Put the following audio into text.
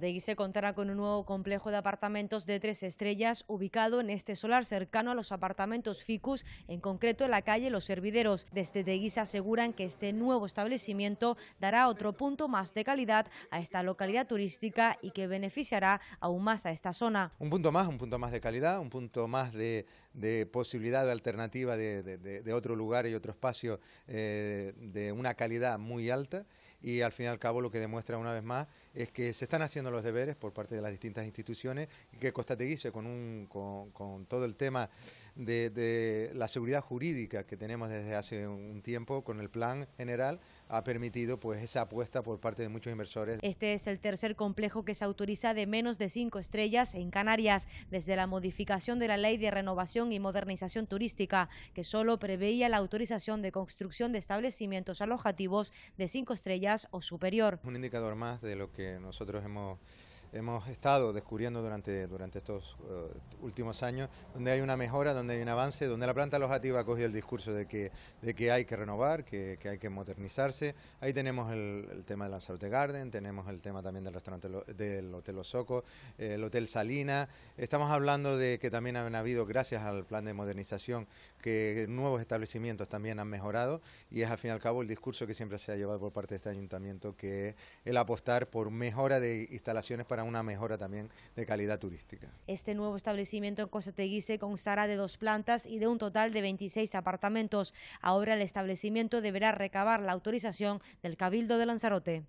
Guise contará con un nuevo complejo de apartamentos de tres estrellas ubicado en este solar cercano a los apartamentos Ficus, en concreto en la calle Los Servideros. Desde Teguise aseguran que este nuevo establecimiento dará otro punto más de calidad a esta localidad turística y que beneficiará aún más a esta zona. Un punto más, un punto más de calidad, un punto más de, posibilidad de alternativa de, otro lugar y otro espacio eh, de una calidad muy alta y al fin y al cabo lo que demuestra una vez más es que se están haciendo los deberes por parte de las distintas instituciones y que Costa Teguise con, con todo el tema de, la seguridad jurídica que tenemos desde hace un tiempo con el plan general ha permitido pues esa apuesta por parte de muchos inversores. Este es el tercer complejo que se autoriza de menos de cinco estrellas en Canarias desde la modificación de la ley de renovación y modernización turística que solo preveía la autorización de construcción de establecimientos alojativos de cinco estrellas o superior. Un indicador más de lo que nosotros hemos hemos estado descubriendo durante, durante estos eh, últimos años, donde hay una mejora, donde hay un avance, donde la planta alojativa ha cogido el discurso de que, de que hay que renovar, que, hay que modernizarse. Ahí tenemos el, el, tema de Lanzarote Garden, tenemos el tema también del restaurante del Hotel Osoco, el Hotel Salina. Estamos hablando de que también han habido, gracias al plan de modernización, que nuevos establecimientos también han mejorado y es al fin y al cabo el discurso que siempre se ha llevado por parte de este ayuntamiento, que es el apostar por mejora de instalaciones para una mejora también de calidad turística. Este nuevo establecimiento en Teguise constará de dos plantas y de un total de 26 apartamentos. Ahora el establecimiento deberá recabar la autorización del Cabildo de Lanzarote.